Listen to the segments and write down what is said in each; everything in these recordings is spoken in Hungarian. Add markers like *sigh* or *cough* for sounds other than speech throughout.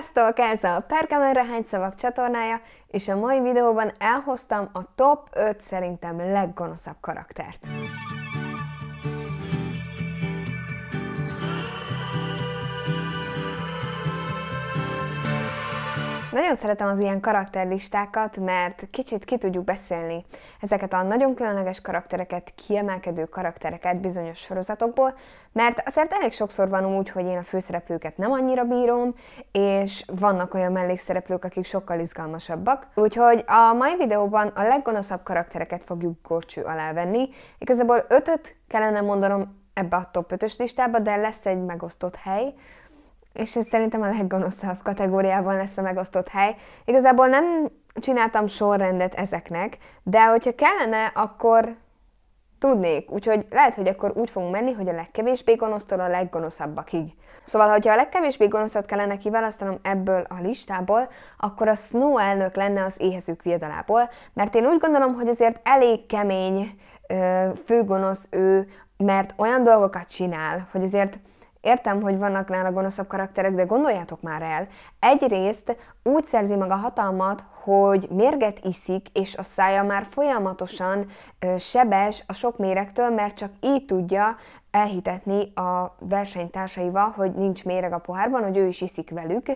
Sziasztok! Ez a Perkemen hány Szavak csatornája, és a mai videóban elhoztam a top 5 szerintem leggonoszabb karaktert. Nagyon szeretem az ilyen karakterlistákat, mert kicsit ki tudjuk beszélni ezeket a nagyon különleges karaktereket, kiemelkedő karaktereket bizonyos sorozatokból, mert azért elég sokszor van úgy, hogy én a főszereplőket nem annyira bírom, és vannak olyan mellékszereplők, akik sokkal izgalmasabbak. Úgyhogy a mai videóban a leggonoszabb karaktereket fogjuk gorcső alá venni. Igazából ötöt kellene mondanom ebbe a top 5-ös listába, de lesz egy megosztott hely, és ez szerintem a leggonoszabb kategóriában lesz a megosztott hely. Igazából nem csináltam sorrendet ezeknek, de hogyha kellene, akkor tudnék. Úgyhogy lehet, hogy akkor úgy fogunk menni, hogy a legkevésbé gonosztól a leggonoszabbakig. Szóval, hogyha a legkevésbé gonoszat kellene kiválasztanom ebből a listából, akkor a Snow elnök lenne az éhezők viadalából, mert én úgy gondolom, hogy azért elég kemény ö, főgonosz ő, mert olyan dolgokat csinál, hogy azért Értem, hogy vannak nála gonoszabb karakterek, de gondoljátok már el. Egyrészt úgy szerzi meg a hatalmat, hogy mérget iszik, és a szája már folyamatosan ö, sebes a sok méregtől, mert csak így tudja elhitetni a versenytársaival, hogy nincs méreg a pohárban, hogy ő is iszik velük.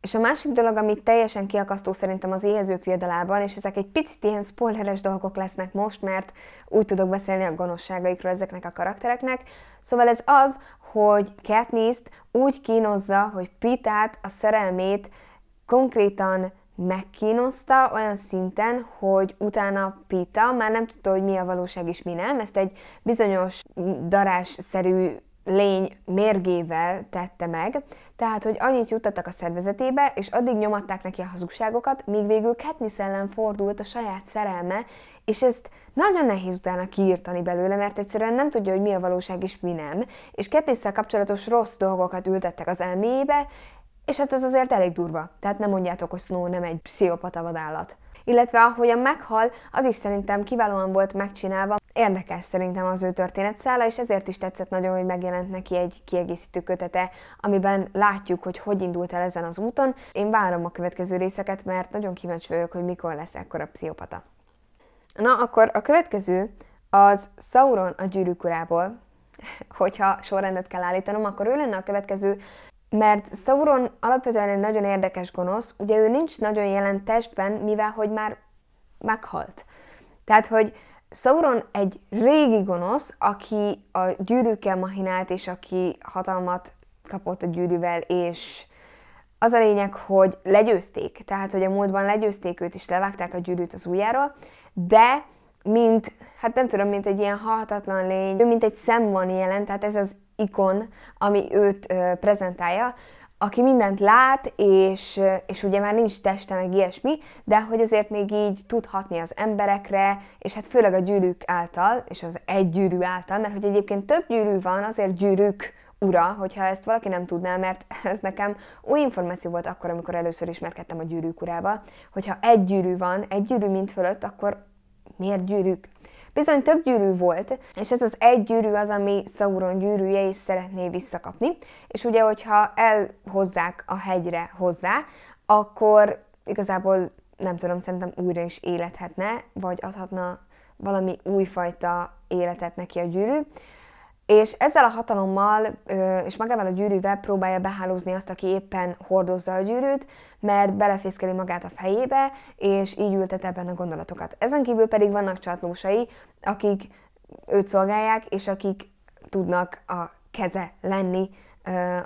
És a másik dolog, amit teljesen kiakasztó szerintem az éhezők viadalában, és ezek egy picit ilyen spoileres dolgok lesznek most, mert úgy tudok beszélni a gonoszságaikról ezeknek a karaktereknek, szóval ez az, hogy Katniss úgy kínozza, hogy Pitát, a szerelmét konkrétan megkínozta olyan szinten, hogy utána Pita már nem tudta, hogy mi a valóság és mi nem. Ezt egy bizonyos darásszerű lény mérgével tette meg, tehát, hogy annyit juttattak a szervezetébe, és addig nyomatták neki a hazugságokat, míg végül Katniss ellen fordult a saját szerelme, és ezt nagyon nehéz utána kiírtani belőle, mert egyszerűen nem tudja, hogy mi a valóság és mi nem, és katniss kapcsolatos rossz dolgokat ültettek az elméjébe, és hát ez azért elég durva. Tehát nem mondjátok, hogy Snow nem egy pszichopata vadállat illetve ahogyan meghal, az is szerintem kiválóan volt megcsinálva, érdekes szerintem az ő történetszála, és ezért is tetszett nagyon, hogy megjelent neki egy kiegészítő kötete, amiben látjuk, hogy hogy indult el ezen az úton. Én várom a következő részeket, mert nagyon kíváncsi vagyok, hogy mikor lesz ekkora pszichopata. Na, akkor a következő az Sauron a gyűrűkurából, *laughs* hogyha sorrendet kell állítanom, akkor ő lenne a következő, mert Sauron alapvetően egy nagyon érdekes gonosz, ugye ő nincs nagyon jelen testben, mivel hogy már meghalt. Tehát, hogy Sauron egy régi gonosz, aki a gyűrűkkel mahinált, és aki hatalmat kapott a gyűrűvel, és az a lényeg, hogy legyőzték, tehát, hogy a múltban legyőzték őt, és levágták a gyűrűt az ujjáról, de mint, hát nem tudom, mint egy ilyen hatatlan lény, ő mint egy szem van jelen, tehát ez az ikon, ami őt ö, prezentálja, aki mindent lát, és, és ugye már nincs teste, meg ilyesmi, de hogy azért még így tudhatni az emberekre, és hát főleg a gyűrűk által, és az egy gyűrű által, mert hogy egyébként több gyűrű van, azért gyűrűk ura, hogyha ezt valaki nem tudná, mert *laughs* ez nekem új információ volt akkor, amikor először ismerkedtem a gyűrűk urával, hogyha egy gyűrű van, egy gyűrű mint fölött, akkor miért gyűrűk? Bizony több gyűrű volt, és ez az egy gyűrű az, ami Sauron gyűrűje is szeretné visszakapni, és ugye, hogyha elhozzák a hegyre hozzá, akkor igazából nem tudom, szerintem újra is élethetne, vagy adhatna valami újfajta életet neki a gyűrű, és ezzel a hatalommal és magával a gyűrűvel próbálja behálózni azt, aki éppen hordozza a gyűrűt, mert belefészkeli magát a fejébe, és így ültet ebben a gondolatokat. Ezen kívül pedig vannak csatlósai, akik őt szolgálják, és akik tudnak a keze lenni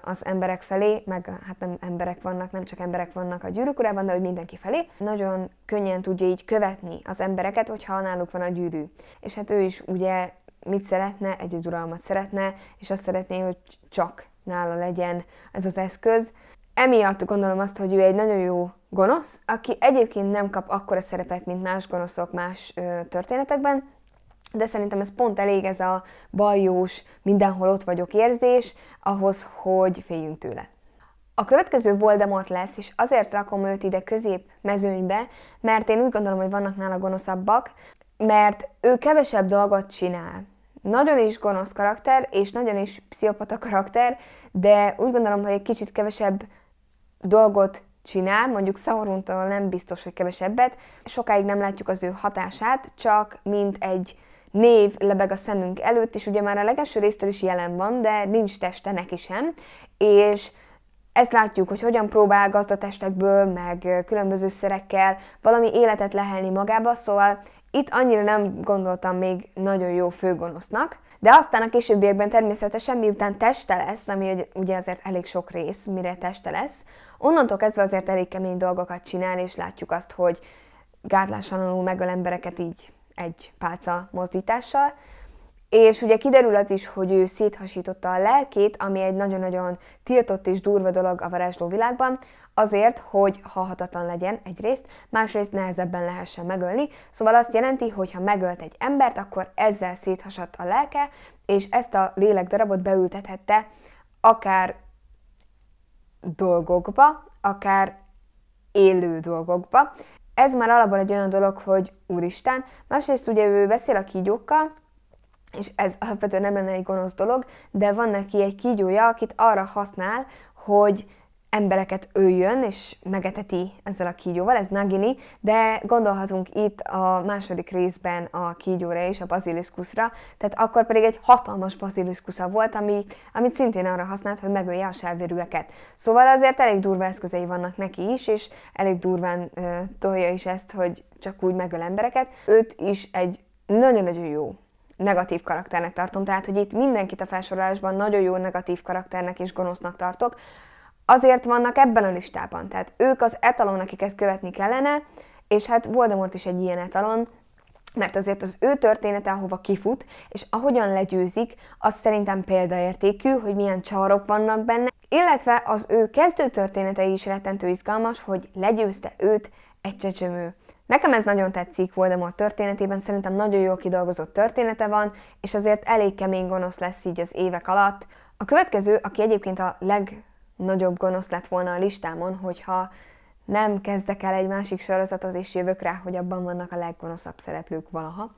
az emberek felé, meg hát nem emberek vannak, nem csak emberek vannak a gyűrűk urában, de hogy mindenki felé. Nagyon könnyen tudja így követni az embereket, hogyha náluk van a gyűrű. És hát ő is ugye mit szeretne, egyeduralmat szeretne, és azt szeretné, hogy csak nála legyen ez az eszköz. Emiatt gondolom azt, hogy ő egy nagyon jó gonosz, aki egyébként nem kap akkora szerepet, mint más gonoszok más ö, történetekben, de szerintem ez pont elég ez a bajós, mindenhol ott vagyok érzés, ahhoz, hogy féljünk tőle. A következő Voldemort lesz, és azért rakom őt ide közép mezőnybe, mert én úgy gondolom, hogy vannak nála gonoszabbak, mert ő kevesebb dolgot csinál nagyon is gonosz karakter, és nagyon is pszichopata karakter, de úgy gondolom, hogy egy kicsit kevesebb dolgot csinál, mondjuk Saurontól nem biztos, hogy kevesebbet, sokáig nem látjuk az ő hatását, csak mint egy név lebeg a szemünk előtt, és ugye már a legelső résztől is jelen van, de nincs teste neki sem, és ezt látjuk, hogy hogyan próbál gazdatestekből, meg különböző szerekkel valami életet lehelni magába, szóval itt annyira nem gondoltam még nagyon jó főgonosznak, de aztán a későbbiekben természetesen, miután teste lesz, ami ugye azért elég sok rész, mire teste lesz, onnantól kezdve azért elég kemény dolgokat csinál, és látjuk azt, hogy gátlástalanul megöl embereket így egy pálca mozdítással, és ugye kiderül az is, hogy ő széthasította a lelkét, ami egy nagyon-nagyon tiltott és durva dolog a varázsló világban, azért, hogy halhatatlan legyen egyrészt, másrészt nehezebben lehessen megölni. Szóval azt jelenti, hogy ha megölt egy embert, akkor ezzel széthasadt a lelke, és ezt a darabot beültethette akár dolgokba, akár élő dolgokba. Ez már alapból egy olyan dolog, hogy úristen, másrészt ugye ő beszél a kígyókkal, és ez alapvetően nem lenne egy gonosz dolog, de van neki egy kígyója, akit arra használ, hogy embereket öljön és megeteti ezzel a kígyóval, ez Nagini, de gondolhatunk itt a második részben a kígyóra és a baziliszkuszra, tehát akkor pedig egy hatalmas baziliszkusza volt, ami, amit szintén arra használt, hogy megölje a sávérűeket. Szóval azért elég durva eszközei vannak neki is, és elég durván uh, tolja is ezt, hogy csak úgy megöl embereket. Őt is egy nagyon-nagyon jó negatív karakternek tartom, tehát hogy itt mindenkit a felsorolásban nagyon jó negatív karakternek és gonosznak tartok, azért vannak ebben a listában, tehát ők az etalon, akiket követni kellene, és hát Voldemort is egy ilyen etalon, mert azért az ő története, ahova kifut, és ahogyan legyőzik, az szerintem példaértékű, hogy milyen csarok vannak benne, illetve az ő kezdő története is rettentő izgalmas, hogy legyőzte őt egy csecsemő. Nekem ez nagyon tetszik Voldemort történetében, szerintem nagyon jól kidolgozott története van, és azért elég kemény gonosz lesz így az évek alatt. A következő, aki egyébként a legnagyobb gonosz lett volna a listámon, hogyha nem kezdek el egy másik sorozatot, és jövök rá, hogy abban vannak a leggonoszabb szereplők valaha.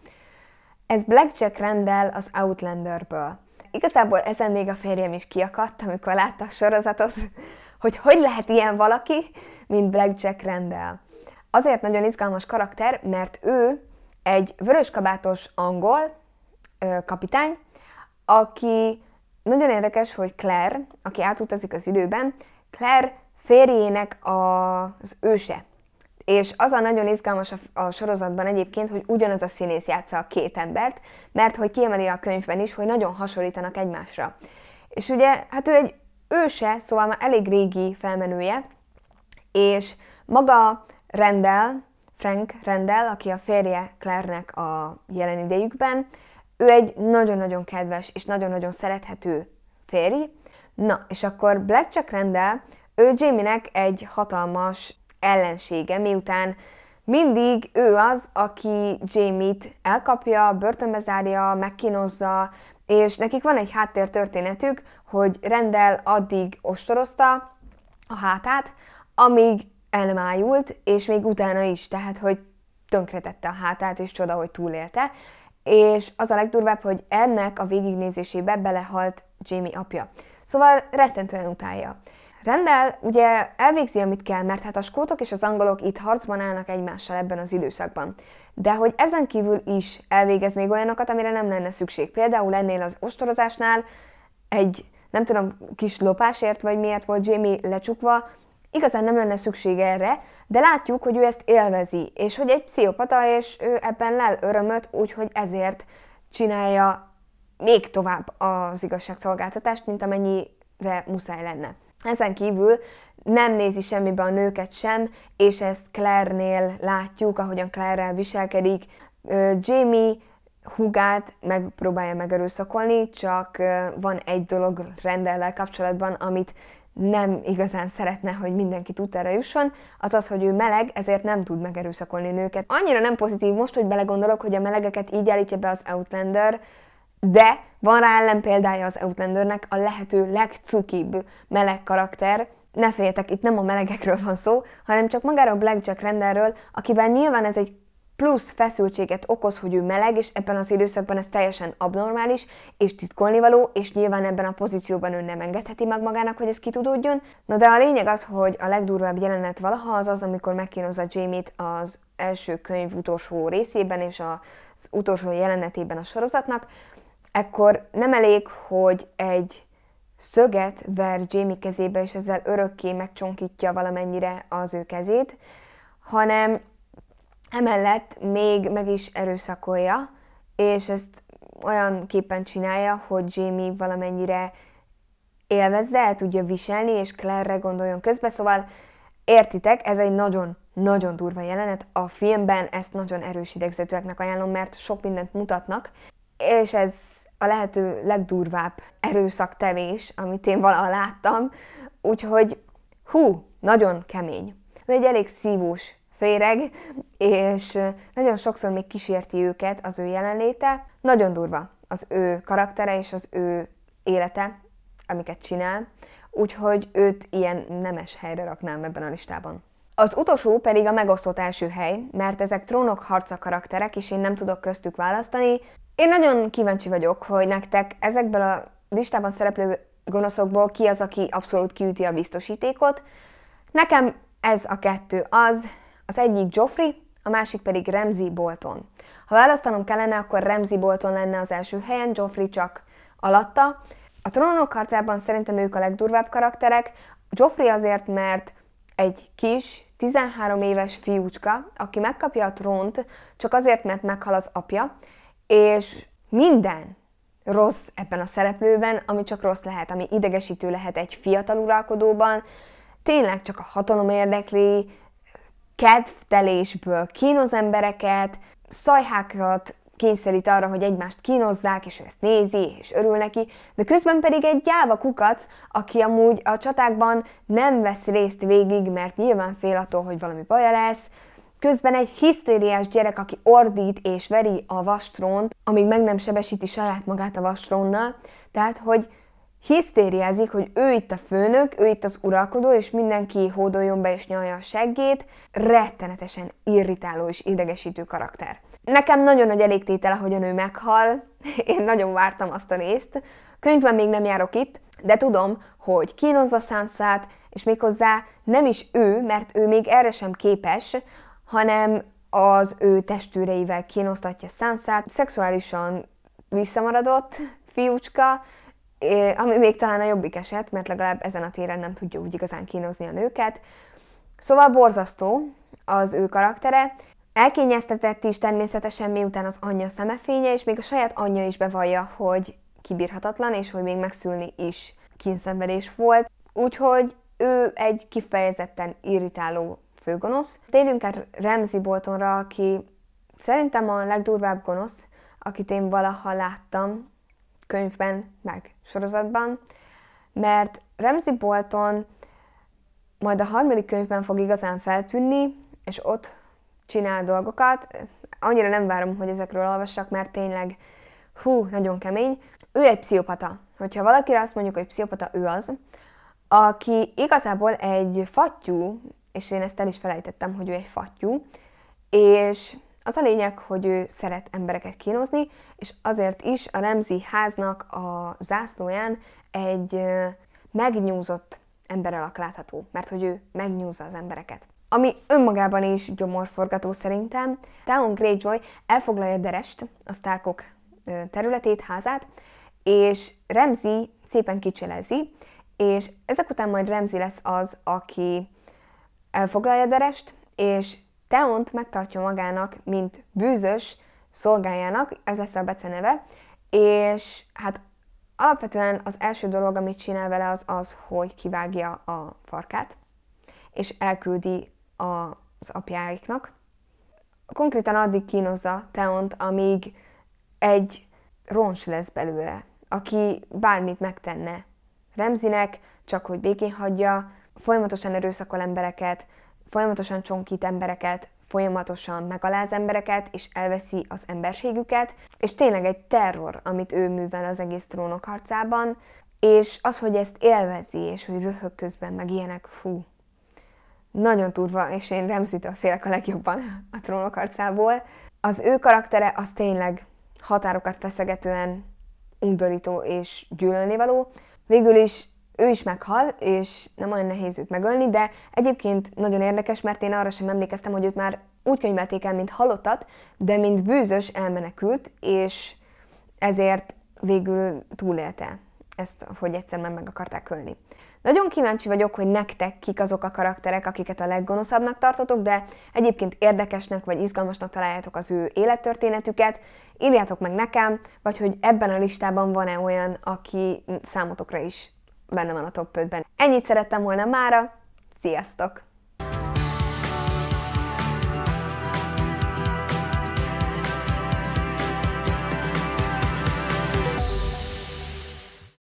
Ez Blackjack rendel az Outlanderből. Igazából ezen még a férjem is kiakadt, amikor látta a sorozatot, *laughs* hogy hogy lehet ilyen valaki, mint Blackjack rendel azért nagyon izgalmas karakter, mert ő egy vöröskabátos angol kapitány, aki nagyon érdekes, hogy Claire, aki átutazik az időben, Claire férjének az őse. És az a nagyon izgalmas a, a sorozatban egyébként, hogy ugyanaz a színész játsza a két embert, mert hogy kiemeli a könyvben is, hogy nagyon hasonlítanak egymásra. És ugye, hát ő egy őse, szóval már elég régi felmenője, és maga Rendel, Frank Rendel, aki a férje Claire-nek a jelen idejükben, ő egy nagyon-nagyon kedves és nagyon-nagyon szerethető férj. Na, és akkor Blackjack Rendel, ő Jamie-nek egy hatalmas ellensége, miután mindig ő az, aki Jamie-t elkapja, börtönbe zárja, megkínozza, és nekik van egy háttértörténetük, hogy Rendel addig ostorozta a hátát, amíg elmájult, és még utána is, tehát hogy tönkretette a hátát, és csoda, hogy túlélte. És az a legdurvább, hogy ennek a végignézésébe belehalt Jamie apja. Szóval rettentően utálja. Rendel ugye elvégzi, amit kell, mert hát a skótok és az angolok itt harcban állnak egymással ebben az időszakban. De hogy ezen kívül is elvégez még olyanokat, amire nem lenne szükség. Például ennél az ostorozásnál egy, nem tudom, kis lopásért vagy miért volt Jamie lecsukva, igazán nem lenne szükség erre, de látjuk, hogy ő ezt élvezi, és hogy egy pszichopata, és ő ebben lel örömöt, úgyhogy ezért csinálja még tovább az igazságszolgáltatást, mint amennyire muszáj lenne. Ezen kívül nem nézi semmibe a nőket sem, és ezt Claire-nél látjuk, ahogyan Claire-rel viselkedik. Jamie hugát megpróbálja megerőszakolni, csak van egy dolog rendellel kapcsolatban, amit nem igazán szeretne, hogy mindenki utára jusson, az az, hogy ő meleg, ezért nem tud megerőszakolni nőket. Annyira nem pozitív most, hogy belegondolok, hogy a melegeket így állítja be az Outlander, de van rá példája az Outlandernek a lehető legcukibb meleg karakter, ne féljetek, itt nem a melegekről van szó, hanem csak magáról a Blackjack rendelről, akiben nyilván ez egy plusz feszültséget okoz, hogy ő meleg, és ebben az időszakban ez teljesen abnormális, és titkolnivaló, és nyilván ebben a pozícióban ő nem engedheti meg magának, hogy ez kitudódjon. Na de a lényeg az, hogy a legdurvább jelenet valaha az az, amikor megkínozza Jamie-t az első könyv utolsó részében és az utolsó jelenetében a sorozatnak, ekkor nem elég, hogy egy szöget ver Jamie kezébe, és ezzel örökké megcsonkítja valamennyire az ő kezét, hanem Emellett még meg is erőszakolja, és ezt olyan képen csinálja, hogy Jamie valamennyire élvezze, el tudja viselni, és Claire-re gondoljon közbe, szóval értitek, ez egy nagyon, nagyon durva jelenet. A filmben ezt nagyon erős idegzetűeknek ajánlom, mert sok mindent mutatnak, és ez a lehető legdurvább erőszaktevés, amit én valaha láttam, úgyhogy hú, nagyon kemény. Ő egy elég szívós féreg, és nagyon sokszor még kísérti őket az ő jelenléte. Nagyon durva az ő karaktere és az ő élete, amiket csinál, úgyhogy őt ilyen nemes helyre raknám ebben a listában. Az utolsó pedig a megosztott első hely, mert ezek trónok harca karakterek, és én nem tudok köztük választani. Én nagyon kíváncsi vagyok, hogy nektek ezekből a listában szereplő gonoszokból ki az, aki abszolút kiüti a biztosítékot. Nekem ez a kettő az, az egyik Joffrey, a másik pedig Ramsey Bolton. Ha választanom kellene, akkor Ramsey Bolton lenne az első helyen, Joffrey csak alatta. A trónok harcában szerintem ők a legdurvább karakterek. Joffrey azért, mert egy kis, 13 éves fiúcska, aki megkapja a trónt, csak azért, mert meghal az apja, és minden rossz ebben a szereplőben, ami csak rossz lehet, ami idegesítő lehet egy fiatal uralkodóban, tényleg csak a hatalom érdekli, kedvtelésből kínoz embereket, szajhákat kényszerít arra, hogy egymást kínozzák, és ő ezt nézi, és örül neki, de közben pedig egy gyáva kukac, aki amúgy a csatákban nem vesz részt végig, mert nyilván fél attól, hogy valami baja lesz, Közben egy hisztériás gyerek, aki ordít és veri a vastront, amíg meg nem sebesíti saját magát a vastronnal, tehát hogy hisztériázik, hogy ő itt a főnök, ő itt az uralkodó, és mindenki hódoljon be és nyalja a seggét, rettenetesen irritáló és idegesítő karakter. Nekem nagyon nagy elégtétel, a nő meghal, *laughs* én nagyon vártam azt a részt. Könyvben még nem járok itt, de tudom, hogy kínozza Sansát, és méghozzá nem is ő, mert ő még erre sem képes, hanem az ő testőreivel kínoztatja Sansát, szexuálisan visszamaradott fiúcska, ami még talán a jobbik eset, mert legalább ezen a téren nem tudja úgy igazán kínozni a nőket. Szóval borzasztó az ő karaktere. Elkényeztetett is természetesen, miután az anyja szemefénye, és még a saját anyja is bevallja, hogy kibírhatatlan, és hogy még megszülni is kínszenvedés volt. Úgyhogy ő egy kifejezetten irritáló főgonosz. Térjünk át Remzi Boltonra, aki szerintem a legdurvább gonosz, akit én valaha láttam, könyvben, meg sorozatban, mert Remzi Bolton majd a harmadik könyvben fog igazán feltűnni, és ott csinál dolgokat. Annyira nem várom, hogy ezekről olvassak, mert tényleg hú, nagyon kemény. Ő egy pszichopata. Hogyha valakire azt mondjuk, hogy pszichopata, ő az, aki igazából egy fattyú, és én ezt el is felejtettem, hogy ő egy fattyú, és az a lényeg, hogy ő szeret embereket kínozni, és azért is a Remzi háznak a zászlóján egy megnyúzott ember alak látható, mert hogy ő megnyúzza az embereket. Ami önmagában is gyomorforgató szerintem. Town Greyjoy elfoglalja Derest, a Starkok területét, házát, és Remzi szépen kicselezi, és ezek után majd Remzi lesz az, aki elfoglalja Derest, és Teont megtartja magának, mint bűzös szolgájának, ez lesz a beceneve, és hát alapvetően az első dolog, amit csinál vele, az az, hogy kivágja a farkát, és elküldi a, az apjáiknak. Konkrétan addig kínozza Teont, amíg egy roncs lesz belőle, aki bármit megtenne Remzinek, csak hogy békén hagyja, folyamatosan erőszakol embereket, folyamatosan csonkít embereket, folyamatosan megaláz embereket, és elveszi az emberségüket, és tényleg egy terror, amit ő művel az egész trónok harcában, és az, hogy ezt élvezi, és hogy röhög közben, meg ilyenek, fú, nagyon turva, és én a félek a legjobban a trónok harcából. Az ő karaktere az tényleg határokat feszegetően undorító és gyűlölnivaló. Végül is ő is meghal, és nem olyan nehéz őt megölni, de egyébként nagyon érdekes, mert én arra sem emlékeztem, hogy őt már úgy könyvelték el, mint halottat, de mint bűzös elmenekült, és ezért végül túlélte ezt, hogy egyszer már meg akarták ölni. Nagyon kíváncsi vagyok, hogy nektek kik azok a karakterek, akiket a leggonoszabbnak tartotok, de egyébként érdekesnek vagy izgalmasnak találjátok az ő élettörténetüket, írjátok meg nekem, vagy hogy ebben a listában van-e olyan, aki számotokra is benne van a top 5-ben. Ennyit szerettem volna mára, sziasztok!